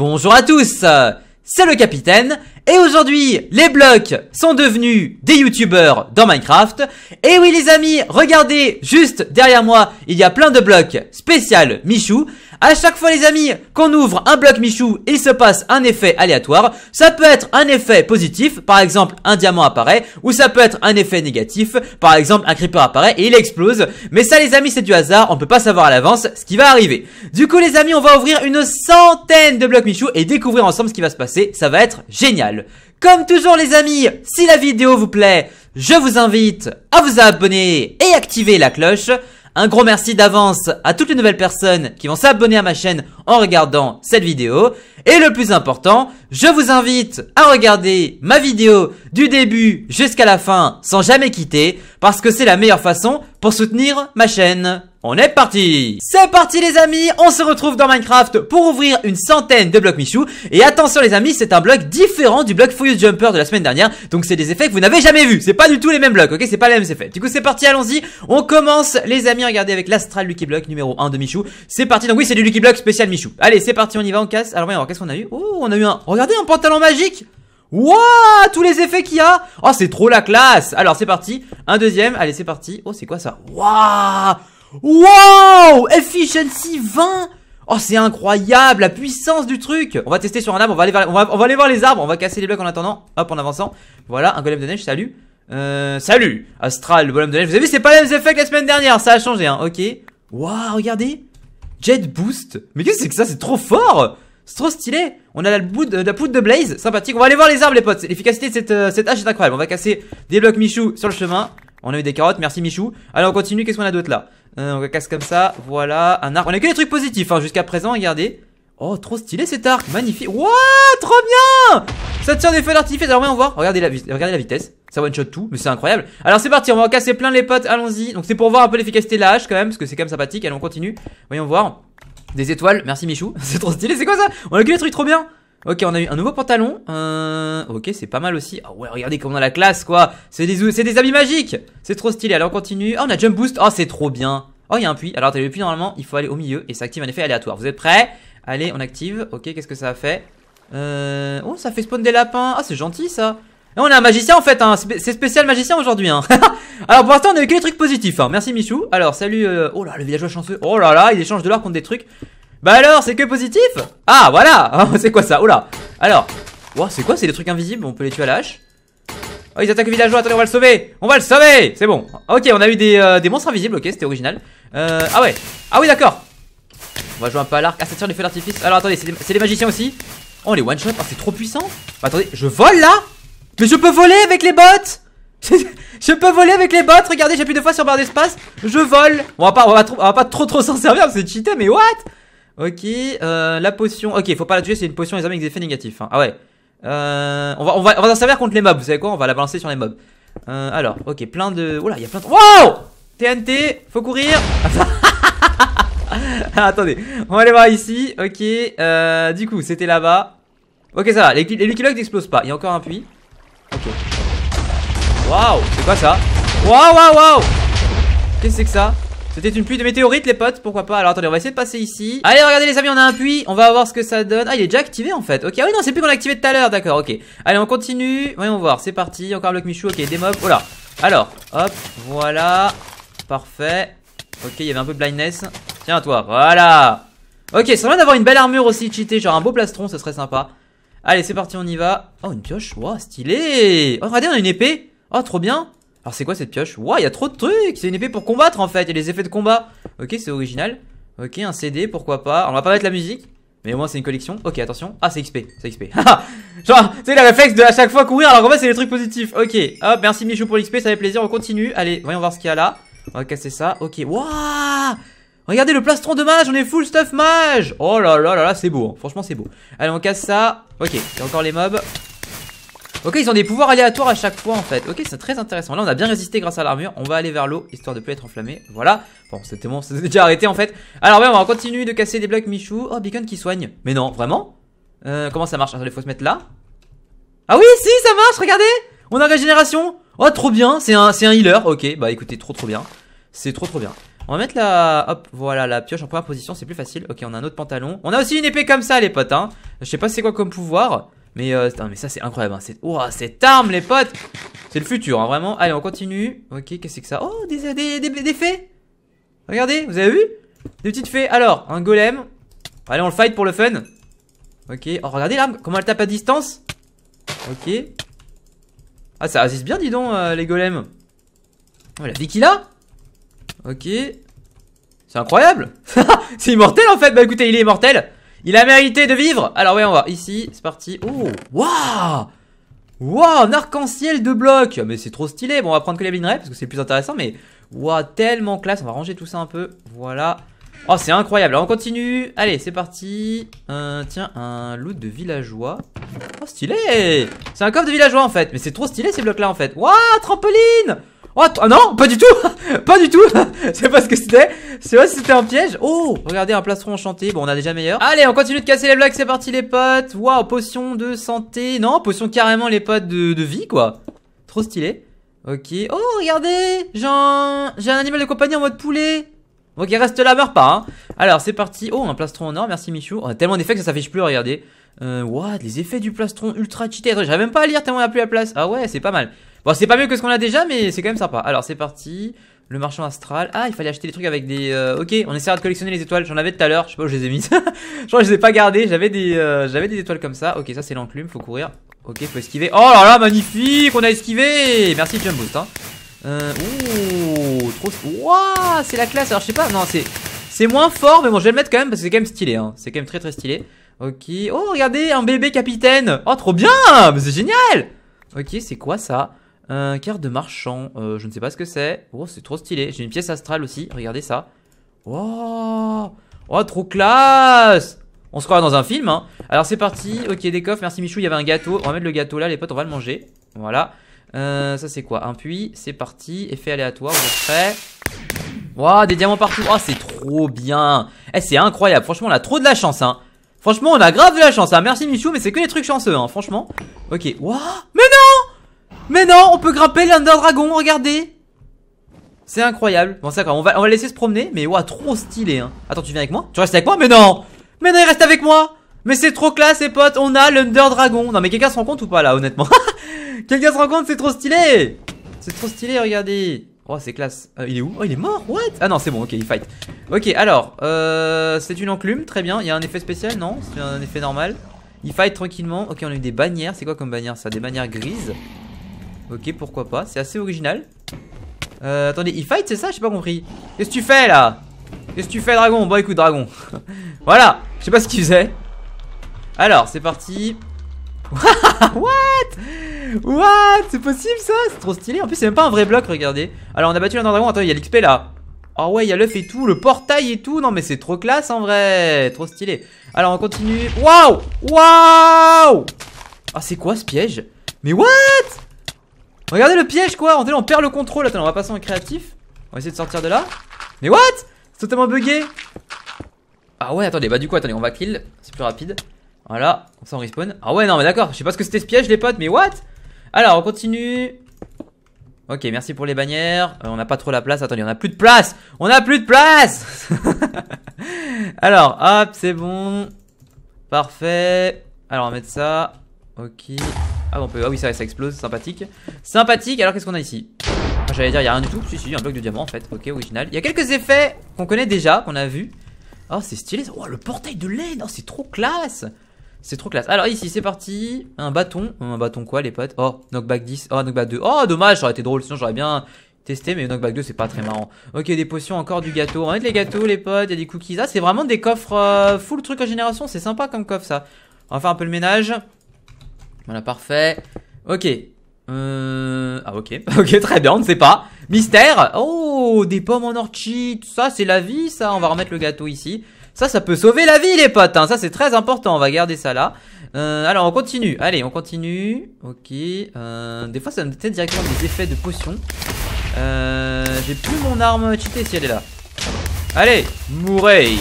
Bonjour à tous, c'est le capitaine et aujourd'hui, les blocs sont devenus des youtubeurs dans Minecraft. Et oui les amis, regardez, juste derrière moi, il y a plein de blocs spécial Michou. À chaque fois les amis, qu'on ouvre un bloc Michou, il se passe un effet aléatoire. Ça peut être un effet positif, par exemple un diamant apparaît, ou ça peut être un effet négatif, par exemple un creeper apparaît et il explose. Mais ça les amis, c'est du hasard, on peut pas savoir à l'avance ce qui va arriver. Du coup les amis, on va ouvrir une centaine de blocs Michou et découvrir ensemble ce qui va se passer, ça va être génial. Comme toujours les amis, si la vidéo vous plaît, je vous invite à vous abonner et activer la cloche. Un gros merci d'avance à toutes les nouvelles personnes qui vont s'abonner à ma chaîne en regardant cette vidéo. Et le plus important, je vous invite à regarder ma vidéo du début jusqu'à la fin sans jamais quitter parce que c'est la meilleure façon pour soutenir ma chaîne. On est parti C'est parti les amis, on se retrouve dans Minecraft pour ouvrir une centaine de blocs Michou. Et attention les amis, c'est un bloc différent du bloc Furious Jumper de la semaine dernière. Donc c'est des effets que vous n'avez jamais vus. C'est pas du tout les mêmes blocs, ok C'est pas les mêmes effets. Du coup c'est parti, allons-y. On commence les amis, regardez avec l'Astral Lucky Block numéro 1 de Michou. C'est parti, donc oui c'est du Lucky Block spécial Michou. Allez, c'est parti, on y va, on casse. Alors, voyons, qu'est-ce qu'on a eu Oh, on a eu un. Regardez, un pantalon magique Wouah Tous les effets qu'il y a Oh, c'est trop la classe Alors, c'est parti. Un deuxième. Allez, c'est parti. Oh, c'est quoi ça Waouh Wow Efficiency 20 Oh, c'est incroyable la puissance du truc On va tester sur un arbre, on va aller voir, on va, aller voir les arbres, on va casser les blocs en attendant. Hop, en avançant. Voilà, un golem de neige, salut. Euh, salut Astral, le golem de neige. Vous avez vu, c'est pas les mêmes effets que la semaine dernière, ça a changé, hein. Ok. Waouh, regardez Jet Boost. Mais qu'est-ce que c'est que ça C'est trop fort C'est trop stylé. On a la, la poudre de Blaze. Sympathique. On va aller voir les arbres, les potes. L'efficacité de euh, cette, hache est incroyable. On va casser des blocs Michou sur le chemin. On a eu des carottes, merci Michou. Allez, on continue, qu'est-ce qu'on a d'autre là euh, On casse comme ça, voilà, un arc. On a que des trucs positifs hein, jusqu'à présent, regardez. Oh, trop stylé cet arc, magnifique. Wouah, trop bien Ça tient des feux d'artifice, alors voyons voir. Regardez la, regardez la vitesse. Ça one shot tout, mais c'est incroyable. Alors c'est parti, on va en casser plein les potes, allons-y. Donc c'est pour voir un peu l'efficacité de la hache quand même, parce que c'est quand même sympathique. Allez, on continue. Voyons voir. Des étoiles, merci Michou. c'est trop stylé, c'est quoi ça On a eu des trucs trop bien. Ok, on a eu un nouveau pantalon. Euh... Ok, c'est pas mal aussi. Ah ouais, regardez comme on a la classe quoi. C'est des, c'est des habits magiques. C'est trop stylé. Alors on continue. Oh, on a jump boost. Oh, c'est trop bien. Oh, il y a un puits. Alors, as le puits normalement, il faut aller au milieu et ça active un effet aléatoire. Vous êtes prêts Allez, on active. Ok, qu'est-ce que ça fait euh, Oh, ça fait spawn des lapins. Ah, c'est gentil ça on est un magicien en fait, hein. c'est spécial magicien aujourd'hui. Hein. Alors pour l'instant on a eu que les trucs positifs. Hein. Merci Michou. Alors salut. Euh, oh là le villageois chanceux. Oh là là, il échange de l'or contre des trucs. Bah alors, c'est que positif Ah voilà C'est quoi ça Oh là Alors, c'est quoi C'est des trucs invisibles, on peut les tuer à la hache. Oh, ils attaquent le villageois, attendez, on va le sauver On va le sauver C'est bon. Ok, on a eu des, euh, monstres invisibles, ok, c'était original. Euh, ah ouais Ah oui, d'accord On va jouer un peu à l'arc. Ah, ça tire des d'artifice. Alors, attendez, c'est des, magiciens aussi. Oh, les one-shot, oh, c'est trop puissant Attendez, je vole là mais je peux voler avec les bottes je peux voler avec les bottes. regardez, j'appuie deux fois sur barre d'espace, je vole. On va pas, on va, pas trop trop s'en servir, c'est cheaté, mais what Ok, euh, la potion, ok, faut pas la tuer, c'est une potion, les amis, avec des effets négatifs. Hein. Ah ouais. Euh, on va, on va, on va s'en servir contre les mobs, vous savez quoi On va la balancer sur les mobs. Euh, alors, ok, plein de... Oula, il y a plein de... Wow TNT, faut courir Attendez, on va aller voir ici, ok, euh, du coup, c'était là-bas. Ok, ça va, les, les Lucky n'explosent pas, il y a encore un puits. Ok. Waouh, c'est quoi ça Waouh, waouh, waouh Qu'est-ce que c'est que ça c'était une pluie de météorites les potes, pourquoi pas Alors attendez, on va essayer de passer ici Allez regardez les amis, on a un puits, on va voir ce que ça donne Ah il est déjà activé en fait, ok, ah oui non c'est plus qu'on l'a activé tout à l'heure, d'accord, ok Allez on continue, voyons voir, c'est parti, encore un bloc Michou, ok, des mobs, Voilà. Oh Alors, hop, voilà, parfait Ok, il y avait un peu de blindness Tiens toi, voilà Ok, ça va d'avoir une belle armure aussi cheatée, genre un beau plastron, ça serait sympa Allez, c'est parti, on y va. Oh, une pioche. wow, stylé. Oh, regardez, on a une épée. Oh, trop bien. Alors, c'est quoi cette pioche Wow, il y a trop de trucs. C'est une épée pour combattre en fait. Il y a les effets de combat. Ok, c'est original. Ok, un CD, pourquoi pas. on va pas mettre la musique. Mais au moins c'est une collection. Ok, attention. Ah, c'est XP. C'est XP. Genre, tu sais, le réflexe de à chaque fois courir. Alors en fait, c'est les trucs positifs. Ok, hop, merci Michou pour l'XP. Ça fait plaisir. On continue. Allez, voyons voir ce qu'il y a là. On va casser ça. Ok, waouh Regardez le plastron de mage, on est full stuff mage Oh là là là là, c'est beau, hein. franchement c'est beau. Allez, on casse ça. Ok, il y a encore les mobs. Ok, ils ont des pouvoirs aléatoires à chaque fois en fait. Ok, c'est très intéressant. Là, on a bien résisté grâce à l'armure. On va aller vers l'eau, histoire de plus être enflammé. Voilà. Bon, c'était bon, c'était déjà arrêté en fait. Alors ouais, on va continuer de casser des blocs Michou. Oh, Beacon qui soigne. Mais non, vraiment euh, Comment ça marche Attendez, faut se mettre là. Ah oui, si, ça marche, regardez On a régénération Oh, trop bien, c'est un, un healer. Ok, bah écoutez, trop trop bien. C'est trop trop bien. On va mettre la... Hop, voilà, la pioche en première position, c'est plus facile. Ok, on a un autre pantalon. On a aussi une épée comme ça, les potes, hein. Je sais pas c'est quoi comme pouvoir. Mais, euh, mais ça, c'est incroyable. Hein. Ouah, cette arme, les potes C'est le futur, hein, vraiment. Allez, on continue. Ok, qu'est-ce que c'est que ça Oh, des, des, des, fées Regardez, vous avez vu Des petites fées. Alors, un golem. Allez, on le fight pour le fun. Ok. Oh, regardez l'arme, comment elle tape à distance. Ok. Ah, ça résiste bien, dis donc, euh, les golems. Oh, la qu'il a Ok. C'est incroyable C'est immortel en fait Bah écoutez, il est immortel Il a mérité de vivre Alors oui, on va ici, c'est parti. Oh Waouh Waouh Un arc-en-ciel de blocs Mais c'est trop stylé Bon, on va prendre que les minerais parce que c'est plus intéressant, mais... Waouh, tellement classe On va ranger tout ça un peu. Voilà. Oh, c'est incroyable on continue Allez, c'est parti Tiens, un loot de villageois. Oh, stylé C'est un coffre de villageois en fait Mais c'est trop stylé ces blocs-là en fait. Waouh, trampoline Oh, non, pas du tout Pas du tout C'est pas ce que c'était C'est vrai si c'était un piège Oh Regardez, un plastron enchanté. Bon, on a déjà meilleur. Allez, on continue de casser les blagues, c'est parti les potes Waouh, potion de santé. Non, potion carrément les potes de, vie, quoi. Trop stylé. Ok. Oh, regardez J'ai un... animal de compagnie en mode poulet Ok, reste là, meurt pas. Hein. Alors c'est parti. Oh, un plastron en or, merci Michou. a tellement d'effets que ça s'affiche plus, regardez. Euh, Les effets du plastron ultra cheaté. J'arrive même pas à lire tellement on a plus la place. Ah ouais, c'est pas mal. Bon, c'est pas mieux que ce qu'on a déjà, mais c'est quand même sympa. Alors, c'est parti. Le marchand astral. Ah, il fallait acheter des trucs avec des... Euh, ok, on essaiera de collectionner les étoiles. J'en avais tout à l'heure. Je sais pas où je les ai mises. je que je les ai pas gardées. J'avais des, euh, j'avais des étoiles comme ça. Ok, ça c'est l'enclume. Faut courir. Ok, faut esquiver. Oh là là, magnifique On a esquivé Merci Jumboot Hein. Euh, ouh, trop... Ouah c'est la classe. Alors, je sais pas. Non, c'est... C'est moins fort, mais bon, je vais le mettre quand même parce que c'est quand même stylé. Hein. C'est quand même très très stylé. Ok. Oh, regardez, un bébé capitaine. Oh, trop bien Mais c'est génial Ok, c'est quoi ça un carte de marchand, euh, je ne sais pas ce que c'est. Oh, c'est trop stylé. J'ai une pièce astrale aussi, regardez ça. Oh, oh trop classe on se croirait dans un film, hein. Alors c'est parti. Ok, des coffres. Merci Michou. Il y avait un gâteau. On va mettre le gâteau là, les potes. On va le manger. Voilà. Euh, ça c'est quoi Un puits. C'est parti. Effet aléatoire. Vous des diamants partout. Oh, c'est trop bien. Eh, c'est incroyable. Franchement, on a trop de la chance, hein. Franchement, on a grave de la chance. Hein. Merci Michou, mais c'est que les trucs chanceux, Franchement. Ok. Mais non mais non, on peut grimper l'Under Dragon, regardez C'est incroyable. Bon, c'est on va, on va laisser se promener, mais ouah, trop stylé, hein. Attends, tu viens avec moi Tu restes avec moi Mais non Mais non, il reste avec moi Mais c'est trop classe, les potes, on a l'Under Dragon. Non, mais quelqu'un se rend compte ou pas, là, honnêtement Quelqu'un se rend compte, c'est trop stylé C'est trop stylé, regardez Oh, c'est classe. Euh, il est où Oh, il est mort What Ah non, c'est bon, ok, il fight. Ok, alors, euh, c'est une enclume, très bien. Il y a un effet spécial, non C'est un effet normal. Il fight tranquillement. Ok, on a eu des bannières. C'est quoi comme bannière ça Des bannières grises. Ok, pourquoi pas. C'est assez original. Euh, attendez, il fight, c'est ça J'ai pas compris. Qu'est-ce que tu fais là Qu'est-ce que tu fais, dragon Bon, écoute, dragon. voilà, je sais pas ce qu'il faisait. Alors, c'est parti. What What C'est possible ça C'est trop stylé. En plus, c'est même pas un vrai bloc, regardez. Alors, on a battu un Dragon. Attends, il y a l'XP là. oh, ouais, il y a l'œuf et tout, le portail et tout. Non, mais c'est trop classe en vrai. Trop stylé. Alors, on continue. Waouh Waouh Ah, c'est quoi ce piège Mais what Regardez le piège quoi on, on perd le contrôle Attends on va passer en créatif On va essayer de sortir de là Mais what C'est totalement bugué Ah ouais attendez bah du coup attendez on va kill C'est plus rapide Voilà on ça on respawn Ah ouais non mais d'accord je sais pas ce que c'était ce piège les potes mais what Alors on continue Ok merci pour les bannières euh, On n'a pas trop la place Attendez on a plus de place On a plus de place Alors hop c'est bon Parfait Alors on va mettre ça Ok ah, on peut... ah oui, ça, ça explose, sympathique. Sympathique, alors qu'est-ce qu'on a ici ah, J'allais dire, il y a rien du tout. Si, si, un bloc de diamant en fait. Ok, original. Il y a quelques effets qu'on connaît déjà, qu'on a vu. Oh, c'est stylé. Oh, le portail de laine. Oh, c'est trop classe. C'est trop classe. Alors ici, c'est parti. Un bâton. Un bâton quoi, les potes Oh, knockback 10. Oh, knockback 2. Oh, dommage, ça aurait été drôle. Sinon, j'aurais bien testé. Mais knockback 2, c'est pas très marrant. Ok, des potions, encore du gâteau. On aide les gâteaux, les potes. Il y a des cookies. Ah, c'est vraiment des coffres euh, full truc en génération. C'est sympa comme coffre, ça. On va faire un peu le ménage. Voilà, parfait. Ok. Euh, ah ok, ok très bien, on ne sait pas. Mystère Oh, des pommes en orchid, ça c'est la vie ça, on va remettre le gâteau ici. Ça, ça peut sauver la vie les potes, hein. ça c'est très important, on va garder ça là. Euh, alors on continue, allez on continue. Ok, euh, des fois ça me donne directement des effets de potion. J'ai plus mon arme cheatée si elle est là. Allez, mourez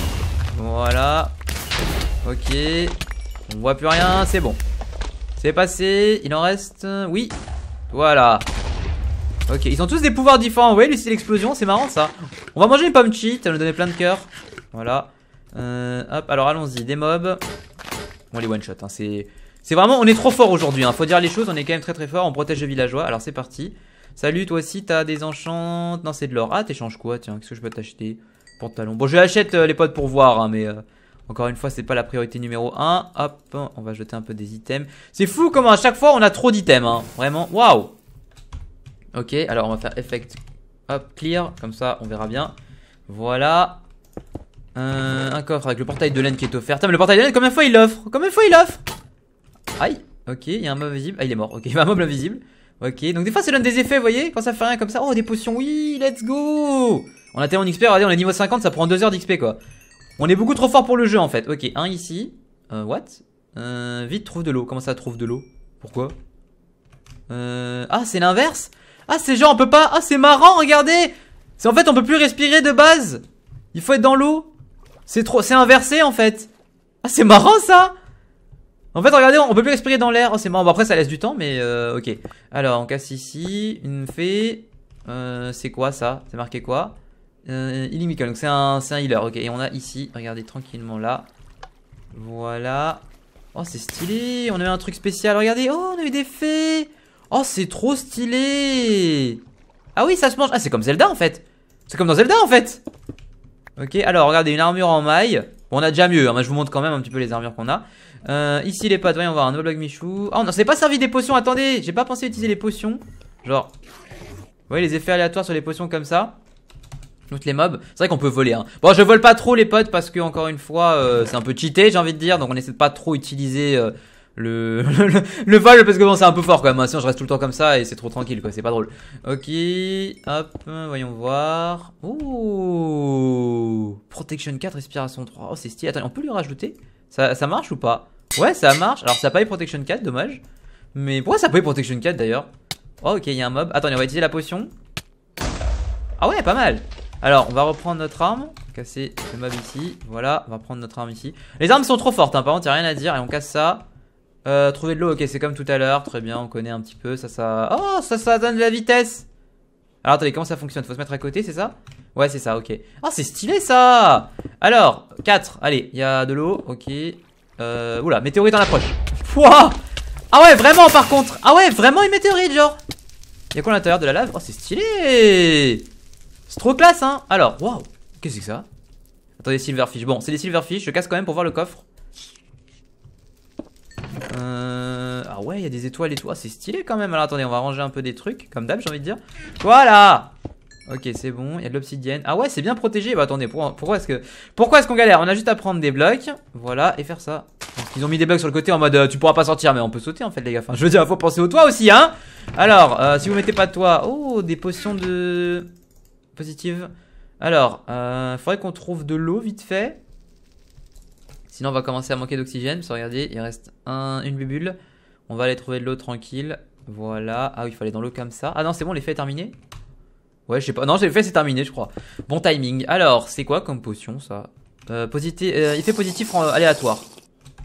Voilà. Ok, on voit plus rien, c'est bon. C'est passé, il en reste... Euh, oui, voilà. Ok, ils ont tous des pouvoirs différents. Vous voyez, l'explosion. c'est marrant ça. On va manger une pomme cheat, elle nous donner plein de cœurs. Voilà. Euh, hop, alors allons-y, des mobs. Bon, les one-shot, hein, c'est... vraiment, on est trop fort aujourd'hui, hein. faut dire les choses, on est quand même très très fort, on protège les villageois, alors c'est parti. Salut, toi aussi t'as des enchantes, non c'est de l'or. Ah, t'échanges quoi, tiens, qu'est-ce que je peux t'acheter Pantalon. Bon, je l'achète euh, les potes pour voir, hein, mais... Euh, encore une fois, c'est pas la priorité numéro 1. Hop, on va jeter un peu des items. C'est fou comment à chaque fois on a trop d'items. Hein. Vraiment, waouh. Ok, alors on va faire effect. Hop, clear. Comme ça, on verra bien. Voilà. Euh, un coffre avec le portail de laine qui est offert. Putain, mais le portail de laine, combien de fois il l'offre Combien de fois il l'offre Aïe. Ok, il y a un mob invisible. Ah, il est mort. Ok, il y a un mob invisible. Ok, donc des fois c'est l'un des effets, vous voyez Quand ça fait rien comme ça. Oh, des potions, oui, let's go On a tellement d'XP, regardez, on est niveau 50, ça prend 2 heures d'XP quoi. On est beaucoup trop fort pour le jeu en fait. Ok, un ici. Euh, what euh, Vite, trouve de l'eau. Comment ça trouve de l'eau Pourquoi euh... Ah, c'est l'inverse Ah, c'est genre on peut pas... Ah, c'est marrant, regardez C'est en fait on peut plus respirer de base. Il faut être dans l'eau. C'est trop... C'est inversé en fait. Ah, c'est marrant ça en fait, regardez, on peut plus respirer dans l'air. Oh, c'est marrant. Bon, après, ça laisse du temps, mais euh, ok. Alors, on casse ici. Une fée. Euh, c'est quoi ça C'est marqué quoi euh, Michael donc c'est un, un healer, ok. Et on a ici, regardez tranquillement là. Voilà. Oh, c'est stylé, on a un truc spécial, regardez. Oh, on a eu des fées. Oh, c'est trop stylé. Ah oui, ça se mange. Ah, c'est comme Zelda en fait. C'est comme dans Zelda en fait. Ok, alors regardez, une armure en maille. on a déjà mieux, hein. je vous montre quand même un petit peu les armures qu'on a. Euh, ici les pattes, voyons voir, un nouveau Michou. Oh ah, non, c'est pas servi des potions, attendez, j'ai pas pensé utiliser les potions. Genre, vous voyez les effets aléatoires sur les potions comme ça toutes les mobs. C'est vrai qu'on peut voler. Hein. Bon, je vole pas trop les potes parce que encore une fois, euh, c'est un peu cheaté, j'ai envie de dire. Donc on essaie de pas trop utiliser euh, le, le, vol parce que bon, c'est un peu fort quand même. Hein. Sinon, je reste tout le temps comme ça et c'est trop tranquille, quoi. C'est pas drôle. Ok, hop, voyons voir. Ouh, protection 4, respiration 3. Oh, c'est stylé. Attends, on peut lui rajouter ça, ça marche ou pas Ouais, ça marche. Alors, ça paye protection 4, dommage. Mais pourquoi ça a protection 4 d'ailleurs Oh, ok, il y a un mob. Attendez, on va utiliser la potion. Ah ouais, pas mal. Alors, on va reprendre notre arme. Casser le mob ici. Voilà, on va prendre notre arme ici. Les armes sont trop fortes, hein. par contre, il a rien à dire. Et on casse ça. Euh, trouver de l'eau, ok, c'est comme tout à l'heure. Très bien, on connaît un petit peu. Ça, ça. Oh, ça, ça donne de la vitesse. Alors, attendez, comment ça fonctionne Faut se mettre à côté, c'est ça Ouais, c'est ça, ok. Ah, oh, c'est stylé ça Alors, 4. Allez, il y a de l'eau, ok. Euh, oula, météorite en approche. Pouah ah ouais, vraiment par contre. Ah ouais, vraiment une météorite, genre. Y'a quoi à l'intérieur de la lave Oh, c'est stylé c'est trop classe, hein Alors, waouh Qu'est-ce que c'est que ça Attendez, Silverfish. Bon, c'est des Silverfish. Je casse quand même pour voir le coffre. Euh... Ah ouais, il y a des étoiles et tout. Ah, c'est stylé quand même. Alors, attendez, on va ranger un peu des trucs. Comme d'hab, j'ai envie de dire. Voilà Ok, c'est bon. Il y a de l'obsidienne. Ah ouais, c'est bien protégé. Bah attendez, pourquoi est-ce que... Pourquoi est-ce qu'on galère On a juste à prendre des blocs. Voilà, et faire ça. Ils ont mis des blocs sur le côté en mode euh, tu pourras pas sortir. Mais on peut sauter en fait, les gars. Enfin, je veux dire, faut penser au toit aussi, hein Alors, euh, si vous mettez pas de toit... Oh, des potions de positive. Alors, euh, faudrait qu'on trouve de l'eau vite fait. Sinon, on va commencer à manquer d'oxygène. Regardez, il reste un, une bulle. On va aller trouver de l'eau tranquille. Voilà. Ah oui, il fallait dans l'eau comme ça. Ah non, c'est bon, l'effet est terminé. Ouais, je sais pas. Non, l'effet c'est terminé, je crois. Bon timing. Alors, c'est quoi comme potion ça euh, positif, euh, Effet positif euh, aléatoire.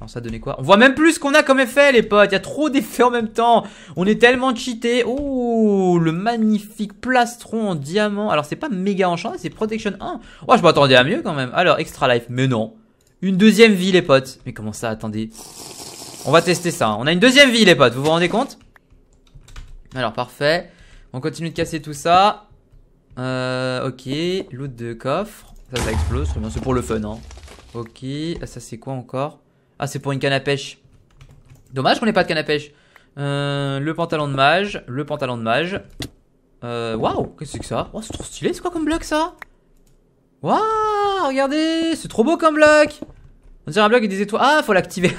Alors ça donnait quoi On voit même plus ce qu'on a comme effet les potes, il y a trop d'effets en même temps. On est tellement cheaté. Oh, le magnifique plastron en diamant. Alors c'est pas méga enchanté, c'est protection 1. Oh, je m'attendais à mieux quand même. Alors extra life, mais non. Une deuxième vie les potes. Mais comment ça, attendez. On va tester ça. Hein. On a une deuxième vie les potes, vous vous rendez compte Alors parfait. On continue de casser tout ça. Euh, ok, loot de coffre. Ça, ça explose, c'est pour le fun. Hein. Ok, ça c'est quoi encore ah, c'est pour une canne à pêche. Dommage qu'on n'ait pas de canne à pêche. Euh, le pantalon de mage. Le pantalon de mage. Euh, waouh, qu'est-ce que c'est que ça oh, C'est trop stylé, c'est quoi comme bloc ça Waouh, regardez, c'est trop beau comme bloc. On dirait un bloc avec des étoiles. Ah, faut l'activer.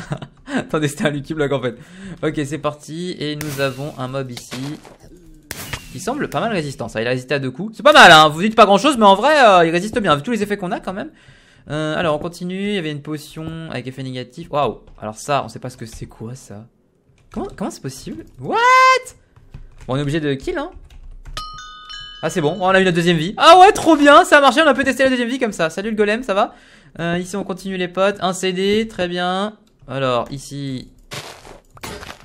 Attendez, c'était un Lucky Block en fait. Ok, c'est parti. Et nous avons un mob ici. Il semble pas mal résistant. Ça, il a à deux coups. C'est pas mal, hein. Vous dites pas grand chose, mais en vrai, euh, il résiste bien. Vu tous les effets qu'on a quand même. Euh, alors, on continue. Il y avait une potion avec effet négatif. Waouh Alors ça, on sait pas ce que c'est quoi, ça. Comment c'est possible What Bon, on est obligé de kill, hein Ah, c'est bon. on a eu la deuxième vie. Ah ouais, trop bien Ça a marché, on a pu tester la deuxième vie comme ça. Salut le golem, ça va euh, Ici, on continue les potes. Un CD, très bien. Alors, ici...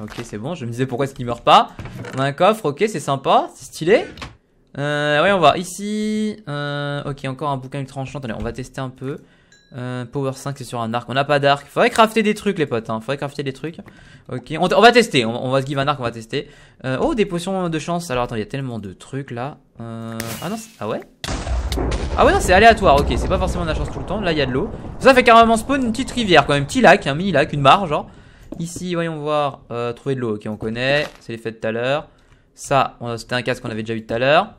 Ok, c'est bon. Je me disais pourquoi est-ce qu'il meurt pas. On a un coffre, ok, c'est sympa. C'est stylé. Euh, ouais, on va ici. Euh, ok, encore un bouquin tranchant. Attendez, on va tester un peu. Euh, power 5, c'est sur un arc. On n'a pas d'arc. Faudrait crafter des trucs, les potes. Hein. Faudrait crafter des trucs. Ok, on, va tester. On, va se give un arc, on va tester. Euh, oh, des potions de chance. Alors, attends, il y a tellement de trucs là. Euh... Ah non, ah ouais Ah ouais, non, c'est aléatoire. Ok, c'est pas forcément de la chance tout le temps. Là, il y a de l'eau. Ça fait carrément spawn une petite rivière quand même. Petit lac, un mini lac, une mare, genre. Ici, voyons voir. trouver de l'eau. Ok, on connaît. C'est les faits de tout à l'heure. Ça, c'était un casque qu'on avait déjà eu tout à l'heure.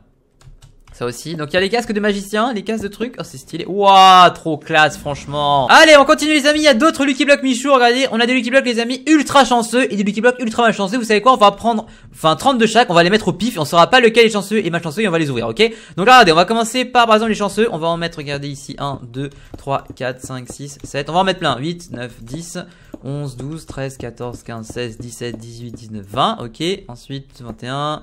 Ça aussi. Donc il y a les casques de magicien, les casques de trucs. Oh, c'est stylé. Waouh, trop classe, franchement. Allez, on continue, les amis. Il y a d'autres Lucky Block Michou. Regardez, on a des Lucky Block, les amis, ultra chanceux et des Lucky Block ultra malchanceux. Vous savez quoi On va prendre, enfin, 30 de chaque. On va les mettre au pif. on saura pas lequel est chanceux et malchanceux et on va les ouvrir, ok Donc là, regardez, on va commencer par, par exemple, les chanceux. On va en mettre, regardez ici, 1, 2, 3, 4, 5, 6, 7. On va en mettre plein. 8, 9, 10, 11, 12, 13, 14, 15, 16, 17, 18, 19, 20. Ok. Ensuite, 21.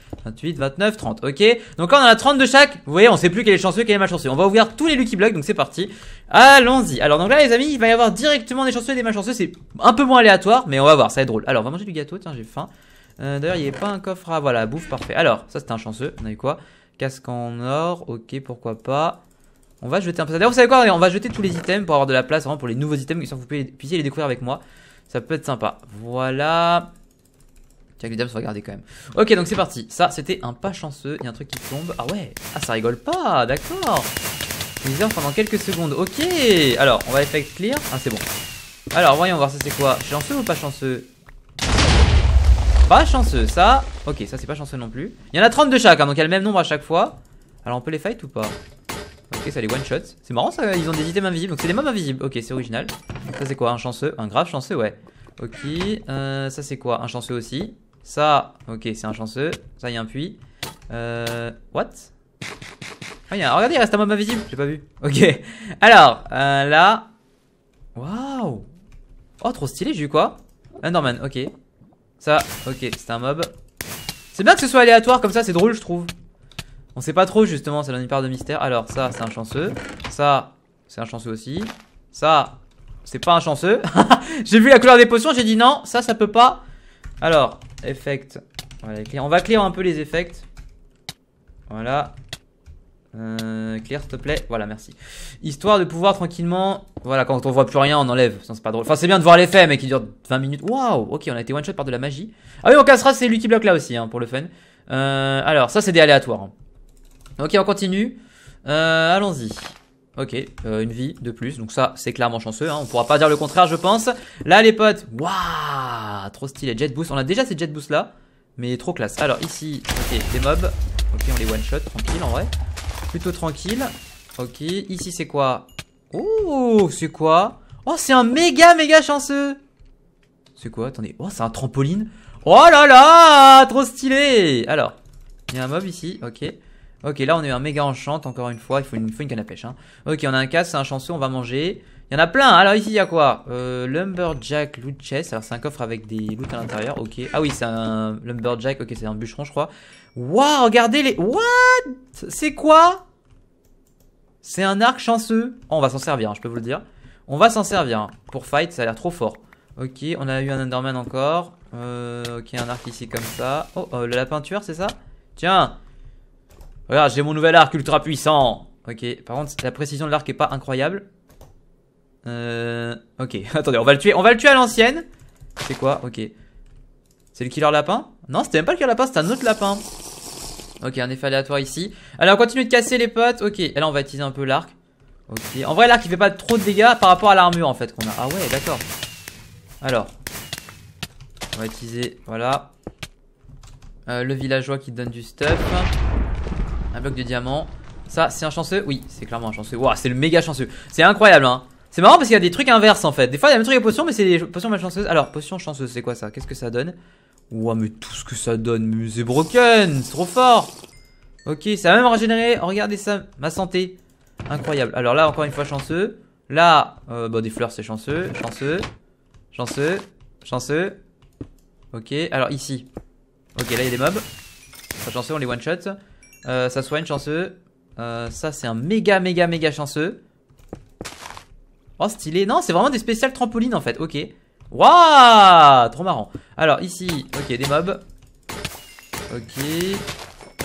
28, 29, 30. Ok. Donc là, on en a 30 de chaque. Vous voyez, on sait plus quel est chanceux, quel est malchanceux. On va ouvrir tous les Lucky Blocks. Donc c'est parti. Allons-y. Alors, donc là, les amis, il va y avoir directement des chanceux et des malchanceux. C'est un peu moins aléatoire, mais on va voir. Ça va être drôle. Alors, on va manger du gâteau. Tiens, j'ai faim. Euh, d'ailleurs, il n'y avait pas un coffre à. Ah, voilà, bouffe, parfait. Alors, ça, c'était un chanceux. On a eu quoi Casque en or. Ok, pourquoi pas. On va jeter un peu D'ailleurs, vous savez quoi On va jeter tous les items pour avoir de la place vraiment pour les nouveaux items, que vous puissiez les découvrir avec moi. Ça peut être sympa. Voilà regarder quand même. Ok, donc c'est parti. Ça, c'était un pas chanceux. Il y a un truc qui tombe. Ah ouais Ah, ça rigole pas D'accord Laser pendant quelques secondes. Ok Alors, on va effect clear. Ah, c'est bon. Alors, voyons voir ça c'est quoi. Chanceux ou pas chanceux Pas chanceux, ça. Ok, ça c'est pas chanceux non plus. Il y en a 30 de chaque, hein, donc il y a le même nombre à chaque fois. Alors, on peut les fight ou pas Ok, ça les one shot, C'est marrant ça, ils ont des items invisibles. Donc c'est des mobs invisibles. Ok, c'est original. Ça c'est quoi Un chanceux Un grave chanceux, ouais. Ok, euh, ça c'est quoi Un chanceux aussi. Ça, ok, c'est un chanceux. Ça, il y a un puits. Euh, what ah, y Regardez, il reste un mob invisible. J'ai pas vu. Ok. Alors, euh, là. Waouh. Oh, trop stylé, j'ai eu quoi Un Norman, ok. Ça, ok, c'est un mob. C'est bien que ce soit aléatoire comme ça, c'est drôle, je trouve. On sait pas trop, justement, ça donne une part de mystère. Alors, ça, c'est un chanceux. Ça, c'est un chanceux aussi. Ça, c'est pas un chanceux. j'ai vu la couleur des potions, j'ai dit non, ça, ça peut pas. Alors, Effect. on va clear un peu les effects. Voilà. Euh, clear, s'il te plaît. Voilà, merci. Histoire de pouvoir tranquillement. Voilà, quand on voit plus rien, on enlève. c'est pas drôle. Enfin, c'est bien de voir l'effet, mais qui dure 20 minutes. Waouh, ok, on a été one shot par de la magie. Ah oui, on cassera, c'est lui qui là aussi, hein, pour le fun. Euh, alors, ça, c'est des aléatoires. Hein. Ok, on continue. Euh, allons-y. Ok, euh, une vie de plus. Donc ça, c'est clairement chanceux. Hein. On pourra pas dire le contraire, je pense. Là, les potes, waouh, trop stylé. Jet boost. On a déjà ces jet boost là, mais trop classe. Alors ici, ok, des mobs. Ok, on les one shot, tranquille en vrai. Plutôt tranquille. Ok, ici c'est quoi Ouh c'est quoi Oh, c'est un méga méga chanceux. C'est quoi Attendez. Oh, c'est un trampoline. Oh là là, trop stylé. Alors, il y a un mob ici. Ok. Ok, là on est un méga enchant, encore une fois, il faut une, canne à pêche. Hein. Ok, on a un casse, c'est un chanceux, on va manger. Il y en a plein, alors ici il y a quoi euh, Lumberjack Loot Chest, alors c'est un coffre avec des loot à l'intérieur, ok. Ah oui, c'est un Lumberjack, ok, c'est un bûcheron je crois. Waouh, regardez les... What C'est quoi C'est un arc chanceux. Oh, on va s'en servir, hein, je peux vous le dire. On va s'en servir, hein. pour fight, ça a l'air trop fort. Ok, on a eu un Enderman encore. Euh, ok, un arc ici comme ça. Oh, oh la peinture, c'est ça Tiens, Regarde, j'ai mon nouvel arc ultra puissant. Ok, par contre, la précision de l'arc est pas incroyable. Euh... Ok, attendez, on va le tuer. On va le tuer à l'ancienne. C'est quoi Ok. C'est le killer lapin Non, c'était même pas le killer lapin, c'était un autre lapin. Ok, un effet aléatoire ici. alors on continue de casser les potes. Ok, là, on va utiliser un peu l'arc. Ok. En vrai, l'arc, il fait pas trop de dégâts par rapport à l'armure, en fait, qu'on a. Ah ouais, d'accord. Alors. On va utiliser, voilà. Euh, le villageois qui donne du stuff. Un bloc de diamant. Ça, c'est un chanceux Oui, c'est clairement un chanceux. Waouh, c'est le méga chanceux. C'est incroyable, hein. C'est marrant parce qu'il y a des trucs inverses en fait. Des fois, il y a même truc potions, mais c'est des potions mal chanceuses Alors, potion chanceuse, c'est quoi ça Qu'est-ce que ça donne Ouah, mais tout ce que ça donne, mais c'est broken, c'est trop fort. Ok, ça va même régénérer. Regardez ça, ma santé. Incroyable. Alors là, encore une fois, chanceux. Là, euh, bah, des fleurs, c'est chanceux. Chanceux. Chanceux. Chanceux. Ok, alors ici. Ok, là, il y a des mobs. chanceux, on les one-shot. Euh, ça soigne, chanceux. Euh, ça, c'est un méga, méga, méga chanceux. Oh, stylé. Non, c'est vraiment des spéciales trampolines, en fait. Ok. Waouh Trop marrant. Alors, ici, ok, des mobs. Ok.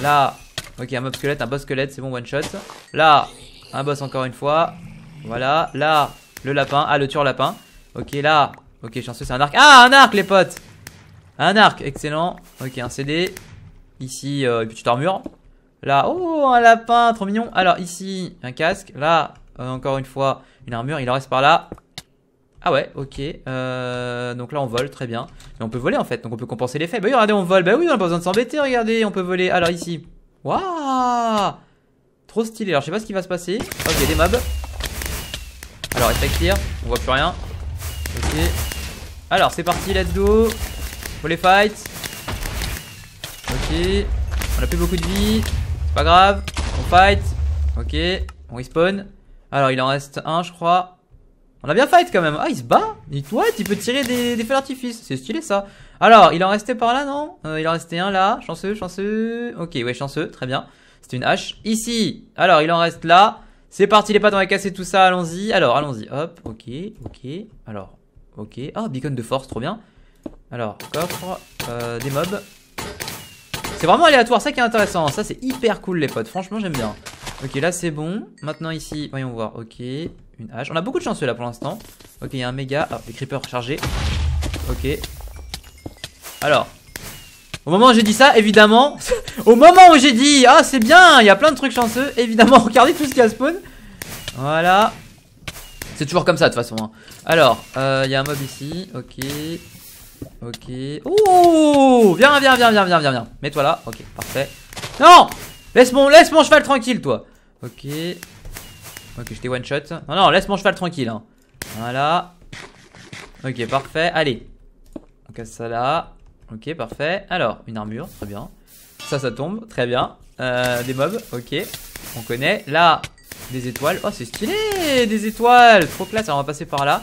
Là, ok, un mob squelette, un boss squelette, c'est bon, one shot. Là, un boss encore une fois. Voilà. Là, le lapin. Ah, le tueur lapin. Ok, là. Ok, chanceux, c'est un arc. Ah, un arc, les potes Un arc, excellent. Ok, un CD. Ici, euh, et puis tu Là, oh, un lapin, trop mignon. Alors ici, un casque. Là, euh, encore une fois, une armure. Il en reste par là. Ah ouais, ok. Euh, donc là, on vole, très bien. Mais on peut voler en fait, donc on peut compenser l'effet. Bah oui, regardez, on vole. Bah oui, on a pas besoin de s'embêter, regardez, on peut voler. Alors ici, waouh Trop stylé. Alors je sais pas ce qui va se passer. Ok oh, des mobs. Alors, effect on voit plus rien. Ok. Alors, c'est parti, let's go. Pour les fights Ok. On a plus beaucoup de vie pas grave. On fight. Ok, on respawn. Alors, il en reste un, je crois. On a bien fight quand même. Ah, il se bat What Il peut tirer des, feux d'artifice. C'est stylé ça. Alors, il en restait par là, non euh, Il en restait un là. Chanceux, chanceux. Ok, ouais, chanceux. Très bien. C'était une hache. Ici. Alors, il en reste là. C'est parti, les pattes, on va casser tout ça. Allons-y. Alors, allons-y. Hop, ok, ok. Alors, ok. Oh, beacon de force, trop bien. Alors, coffre. Euh, des mobs. C'est vraiment aléatoire, ça qui est intéressant. Ça, c'est hyper cool, les potes. Franchement, j'aime bien. Ok, là, c'est bon. Maintenant, ici, voyons voir. Ok, une hache. On a beaucoup de chanceux là pour l'instant. Ok, il y a un méga. Ah, les creepers chargés. Ok. Alors. Au moment où j'ai dit ça, évidemment. au moment où j'ai dit. Ah, c'est bien, il y a plein de trucs chanceux. Évidemment, regardez tout ce qui a spawn. Voilà. C'est toujours comme ça de toute façon. Hein. Alors, euh, il y a un mob ici. Ok. Ok. Ouh Viens, viens, viens, viens, viens, viens, viens. Mets-toi là. Ok, parfait. Non Laisse mon, laisse mon cheval tranquille, toi. Ok. Ok, je t'ai one shot. Non, non, laisse mon cheval tranquille. Hein. Voilà. Ok, parfait. Allez. On casse ça là. Ok, parfait. Alors, une armure, très bien. Ça, ça tombe, très bien. Euh, des mobs, ok. On connaît. Là, des étoiles. Oh, c'est stylé Des étoiles Trop classe. Alors, on va passer par là.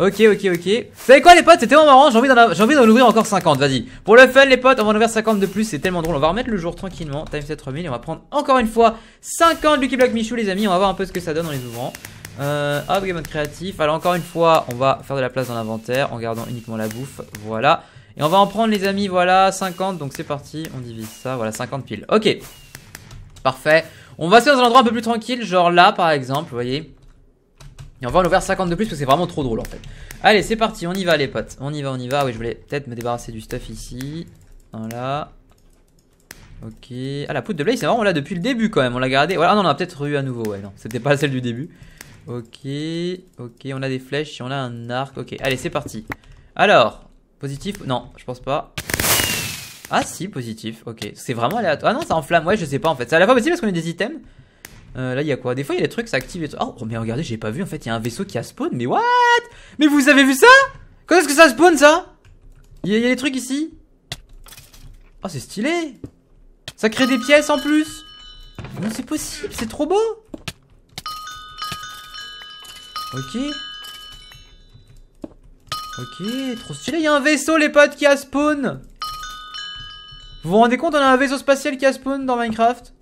Ok, ok, ok. Vous savez quoi, les potes c'était vraiment marrant, j'ai envie d'en ouvrir encore 50. Vas-y. Pour le fun, les potes, on va en ouvrir 50 de plus. C'est tellement drôle. On va remettre le jour tranquillement. time 7000. Et on va prendre encore une fois 50 Lucky Block Michou, les amis. On va voir un peu ce que ça donne en les ouvrant. Euh, hop, game mode créatif. Alors, encore une fois, on va faire de la place dans l'inventaire en gardant uniquement la bouffe. Voilà. Et on va en prendre, les amis. Voilà, 50. Donc, c'est parti. On divise ça. Voilà, 50 piles. Ok. Parfait. On va se faire dans un endroit un peu plus tranquille, genre là par exemple, vous voyez on va en ouvrir 50 de plus parce que c'est vraiment trop drôle en fait. Allez, c'est parti, on y va les potes. On y va, on y va. Oui, je voulais peut-être me débarrasser du stuff ici. Voilà. Ok. Ah, la poudre de Blaze, c'est vraiment là depuis le début quand même. On l'a gardé. Voilà, ah, non, on a peut-être eu à nouveau. Ouais, non, c'était pas celle du début. Ok, ok, on a des flèches, on a un arc. Ok, allez, c'est parti. Alors, positif Non, je pense pas. Ah si, positif, ok. C'est vraiment aléatoire. Ah non, ça enflamme, ouais, je sais pas en fait. C'est à la fois possible parce qu'on a des items, euh, là, il y a quoi Des fois, il y a des trucs, ça active et tout. Oh, mais regardez, j'ai pas vu. En fait, il y a un vaisseau qui a spawn. Mais what Mais vous avez vu ça Quand est-ce que ça spawn, ça Il y, a des trucs ici. Oh, c'est stylé. Ça crée des pièces en plus. Non, c'est possible. C'est trop beau. Ok. Ok, trop stylé. Il y a un vaisseau, les potes, qui a spawn. Vous vous rendez compte, on a un vaisseau spatial qui a spawn dans Minecraft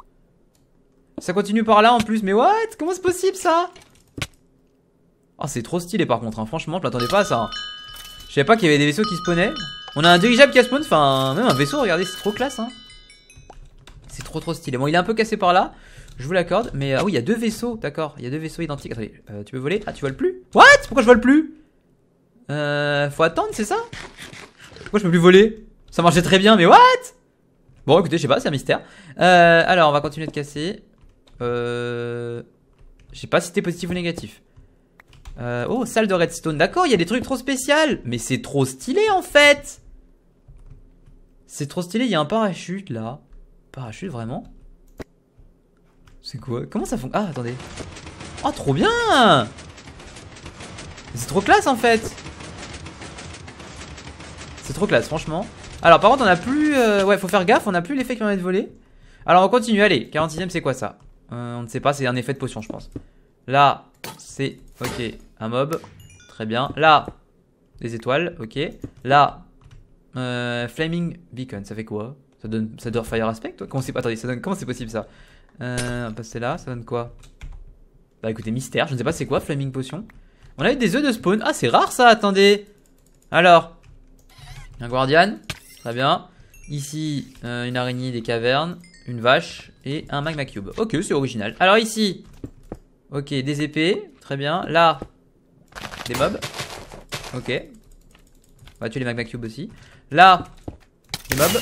ça continue par là en plus, mais what Comment c'est possible ça oh, c'est trop stylé par contre, hein. franchement, je m'attendais pas à ça. Hein. Je savais pas qu'il y avait des vaisseaux qui spawnaient. On a un dirigeable qui a spawn, enfin, même un vaisseau, regardez, c'est trop classe, hein. C'est trop trop stylé. Bon, il est un peu cassé par là, je vous l'accorde, mais euh, ah oui, il y a deux vaisseaux, d'accord, il y a deux vaisseaux identiques. Attendez, euh, tu peux voler Ah, tu voles plus What Pourquoi je vole plus Euh, faut attendre, c'est ça Pourquoi je peux plus voler Ça marchait très bien, mais what Bon, écoutez, je sais pas, c'est un mystère. Euh, alors, on va continuer de casser. Euh... sais pas si c'était positif ou négatif. Euh, oh, salle de redstone. D'accord, il y a des trucs trop spéciaux. Mais c'est trop stylé en fait. C'est trop stylé. Il y a un parachute là. Parachute vraiment C'est quoi Comment ça fonctionne Ah, attendez. Oh, trop bien C'est trop classe en fait. C'est trop classe, franchement. Alors, par contre, on a plus. Euh, ouais, faut faire gaffe, on a plus l'effet qui permet de voler. Alors, on continue. Allez, 46ème, c'est quoi ça euh, on ne sait pas, c'est un effet de potion, je pense. Là, c'est... Ok, un mob. Très bien. Là, des étoiles. Ok. Là, euh, Flaming Beacon. Ça fait quoi ça donne, ça donne Fire Aspect toi Comment c'est Attendez, ça donne... comment c'est possible ça euh, passer là. Ça donne quoi Bah écoutez, mystère. Je ne sais pas c'est quoi Flaming Potion. On a eu des œufs de spawn. Ah, c'est rare ça. Attendez. Alors, un Guardian. Très bien. Ici, euh, une araignée des cavernes une vache et un magma cube. Ok, c'est original. Alors ici, ok, des épées, très bien. Là, des mobs. Ok. On va tuer les magma cubes aussi. Là, des mobs.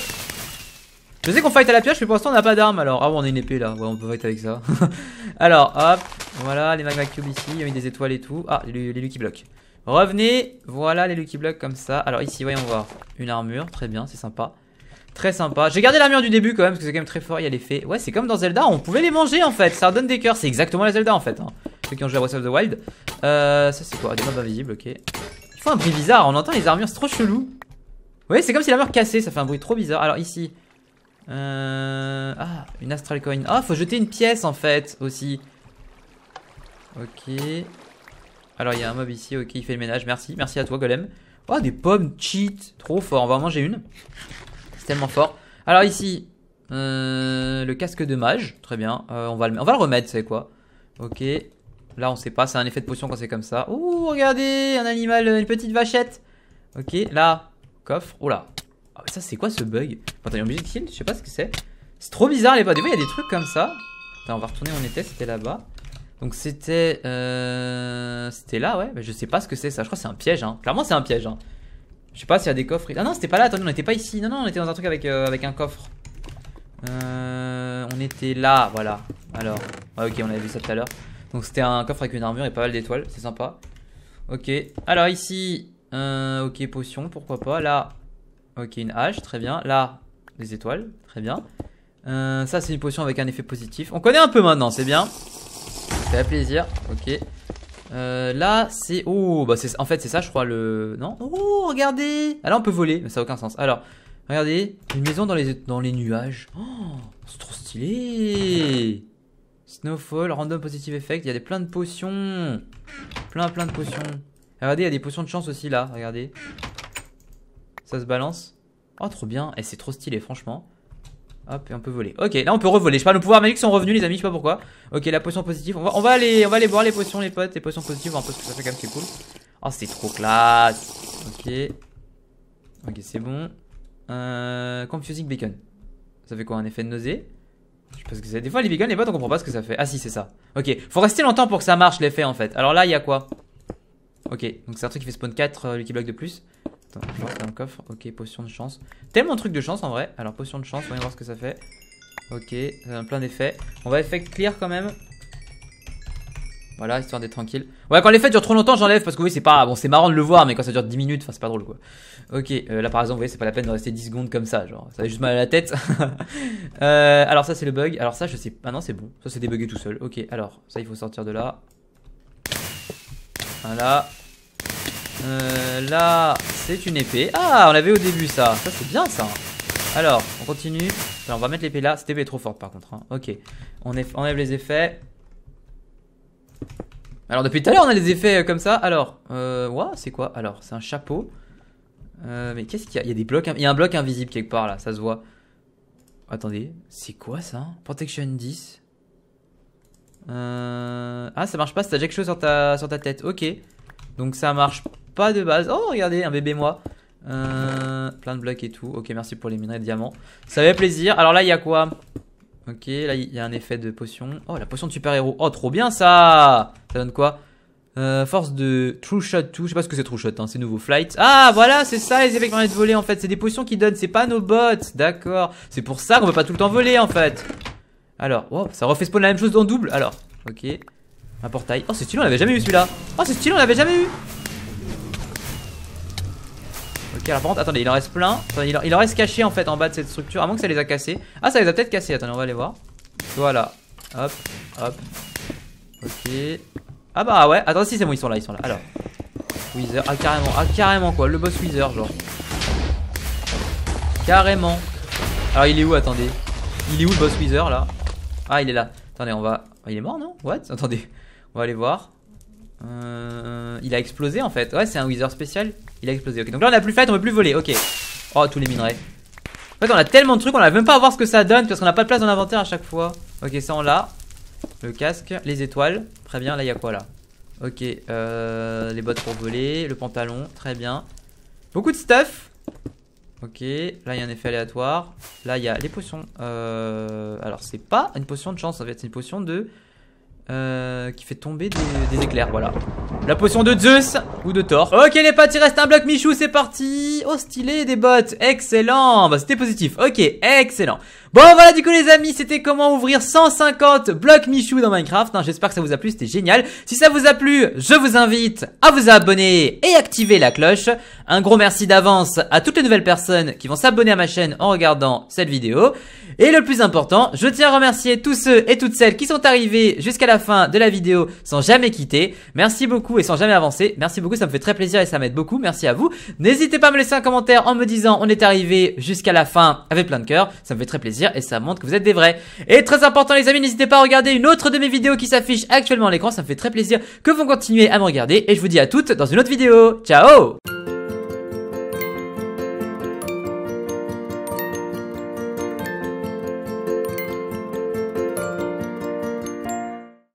Je sais qu'on fight à la pioche, mais pour l'instant on n'a pas d'armes alors. Ah ouais, on a une épée là, ouais, on peut fight avec ça. alors, hop, voilà les magma cubes ici, il y a eu des étoiles et tout. Ah, les, les lucky blocks. Revenez, voilà les lucky blocks comme ça. Alors ici, voyons voir. Une armure, très bien, c'est sympa. Très sympa. J'ai gardé l'armure du début quand même, parce que c'est quand même très fort. Il y a les fées. Ouais, c'est comme dans Zelda, on pouvait les manger en fait. Ça donne des cœurs. C'est exactement la Zelda en fait. Hein. Ceux qui ont joué à Breath of the Wild. Euh, ça c'est quoi Des mobs invisibles, ok. Il faut un bruit bizarre. On entend les armures, c'est trop chelou. Ouais, c'est comme si la l'armure cassée. Ça fait un bruit trop bizarre. Alors ici. Euh... Ah, une Astral Coin. Ah, faut jeter une pièce en fait aussi. Ok. Alors il y a un mob ici, ok, il fait le ménage. Merci, merci à toi, Golem. Oh, des pommes cheat. Trop fort. On va en manger une fort. Alors ici, euh, le casque de mage, très bien. Euh, on, va le, on remettre, c'est quoi Ok. Là, on sait pas, c'est un effet de potion quand c'est comme ça. Oh, regardez, un animal, une petite vachette. Ok, là, coffre. Oh là. Ah, ça, c'est quoi ce bug Attends, il y a je sais pas ce que c'est. C'est trop bizarre, les pas. Des fois, il y a des trucs comme ça. on va retourner on était, c'était là-bas. Donc c'était... Euh, c'était là, ouais. Mais je sais pas ce que c'est, ça. Je crois que c'est un piège, hein. Clairement, c'est un piège, hein. Je sais pas s'il y a des coffres. Ah non, c'était pas là, attendez, on était pas ici. Non, non, on était dans un truc avec, euh, avec un coffre. Euh, on était là, voilà. Alors, ok, on avait vu ça tout à l'heure. Donc c'était un coffre avec une armure et pas mal d'étoiles, c'est sympa. Ok, alors ici, euh, ok, potion, pourquoi pas. Là, ok, une hache, très bien. Là, des étoiles, très bien. ça, c'est une potion avec un effet positif. On connaît un peu maintenant, c'est bien. Ça fait plaisir, ok. Euh, là, c'est... Oh, bah En fait, c'est ça, je crois, le... Non Oh, regardez Ah là, on peut voler, mais ça n'a aucun sens. Alors, regardez, une maison dans les, dans les nuages. Oh, c'est trop stylé Snowfall, Random Positive Effect, il y a des, plein de potions Plein, plein de potions. Regardez, il y a des potions de chance aussi, là, regardez. Ça se balance. Oh, trop bien Et eh, c'est trop stylé, franchement. Hop, et on peut voler. Ok, là on peut revoler. Je sais pas, nos pouvoirs magiques sont revenus, les amis, je sais pas pourquoi. Ok, la potion positive. On va, aller, on va aller voir les potions, les potes. Les potions positives, on va un peu ce que ça fait quand même, c'est cool. Oh, c'est trop classe. Ok. Ok, c'est bon. Euh, confusing bacon. Ça fait quoi Un effet de nausée je sais pas ce que c'est. Des fois, les beacons les potes, on comprend pas ce que ça fait. Ah si, c'est ça. Ok, faut rester longtemps pour que ça marche l'effet en fait. Alors là, il y a quoi Ok, donc c'est un truc qui fait spawn 4 euh, de plus. Attends, je un coffre. Ok, potion de chance. Tellement de trucs de chance en vrai. Alors, potion de chance, on va voir ce que ça fait. Ok, ça donne plein d'effets. On va effet clear quand même. Voilà, histoire d'être tranquille. Ouais, quand l'effet dure trop longtemps, j'enlève parce que oui, c'est pas bon, c'est marrant de le voir, mais quand ça dure 10 minutes, enfin, c'est pas drôle quoi. Ok, euh, là par exemple, vous voyez, c'est pas la peine de rester 10 secondes comme ça, genre, ça fait juste mal à la tête. Euh, alors, ça, c'est le bug. Alors, ça, je sais. Ah non, c'est bon, ça, c'est débugué tout seul. Ok, alors, ça, il faut sortir de là. Voilà, euh, là, c'est une épée. Ah, on l'avait au début, ça. Ça, c'est bien, ça. Alors, on continue. on va mettre l'épée là. C'était épée trop forte, par contre. Hein. Ok. On enlève les effets. Alors, depuis tout à l'heure, on a les effets euh, comme ça. Alors, euh, c'est quoi Alors, c'est un chapeau. Euh, mais qu'est-ce qu'il y a Il y a des blocs. Hein. Il y a un bloc invisible quelque part, là. Ça se voit. Attendez. C'est quoi, ça Protection 10. Ah, ça marche pas. Si déjà quelque chose sur ta, sur ta tête. Ok. Donc, ça marche de base. Oh, regardez, un bébé moi. Euh, plein de blocs et tout. Ok, merci pour les minerais de diamants. Ça fait plaisir. Alors là, il y a quoi Ok, là, il y a un effet de potion. Oh, la potion de super-héros. Oh, trop bien ça Ça donne quoi euh, Force de True Shot tout, Je sais pas ce que c'est True Shot, hein. c'est nouveau Flight. Ah, voilà, c'est ça les effets qui de voler en fait. C'est des potions qui donnent, c'est pas nos bots. D'accord. C'est pour ça qu'on peut pas tout le temps voler en fait. Alors, oh, ça refait spawn la même chose en double. Alors, ok. Un portail. Oh, c'est stylé, on l'avait jamais eu celui-là. Oh, c'est stylé, on l'avait jamais eu attendez, il en reste plein. il, en, reste caché en fait en bas de cette structure, à moins que ça les a cassés. Ah, ça les a peut-être cassés, attendez, on va aller voir. Voilà. Hop, hop. Ok. Ah bah ouais, attends, si c'est bon, ils sont là, ils sont là. Alors. weezer ah carrément, ah carrément quoi, le boss weezer genre. Carrément. Alors il est où, attendez Il est où le boss weezer là Ah, il est là. Attendez, on va... Il est mort non What Attendez, on va aller voir. Euh, il a explosé en fait. Ouais, c'est un Wither spécial. Il a explosé. Ok, donc là on a plus fight, on peut plus voler. Ok. Oh, tous les minerais. En fait, on a tellement de trucs, on va même pas à voir ce que ça donne parce qu'on n'a pas de place dans l'inventaire à chaque fois. Ok, ça on l'a. Le casque, les étoiles. Très bien, là il y a quoi là Ok, euh, les bottes pour voler, le pantalon. Très bien. Beaucoup de stuff. Ok, là il y a un effet aléatoire. Là il y a les potions. Euh, alors c'est pas une potion de chance en fait, c'est une potion de euh, qui fait tomber des, éclairs, voilà. La potion de Zeus ou de Thor. Ok les potes, il reste un bloc Michou, c'est parti. Oh stylé des bottes, excellent. Bah c'était positif. Ok, excellent. Bon bah, voilà du coup les amis, c'était comment ouvrir 150 blocs Michou dans Minecraft. Hein, j'espère que ça vous a plu, c'était génial. Si ça vous a plu, je vous invite à vous abonner et activer la cloche. Un gros merci d'avance à toutes les nouvelles personnes qui vont s'abonner à ma chaîne en regardant cette vidéo. Et le plus important, je tiens à remercier tous ceux et toutes celles qui sont arrivés jusqu'à la fin de la vidéo sans jamais quitter. Merci beaucoup et sans jamais avancer. Merci beaucoup, ça me fait très plaisir et ça m'aide beaucoup. Merci à vous. N'hésitez pas à me laisser un commentaire en me disant on est arrivé jusqu'à la fin avec plein de cœur. Ça me fait très plaisir et ça montre que vous êtes des vrais. Et très important les amis, n'hésitez pas à regarder une autre de mes vidéos qui s'affiche actuellement à l'écran, ça me fait très plaisir que vous continuez à me regarder et je vous dis à toutes dans une autre vidéo. Ciao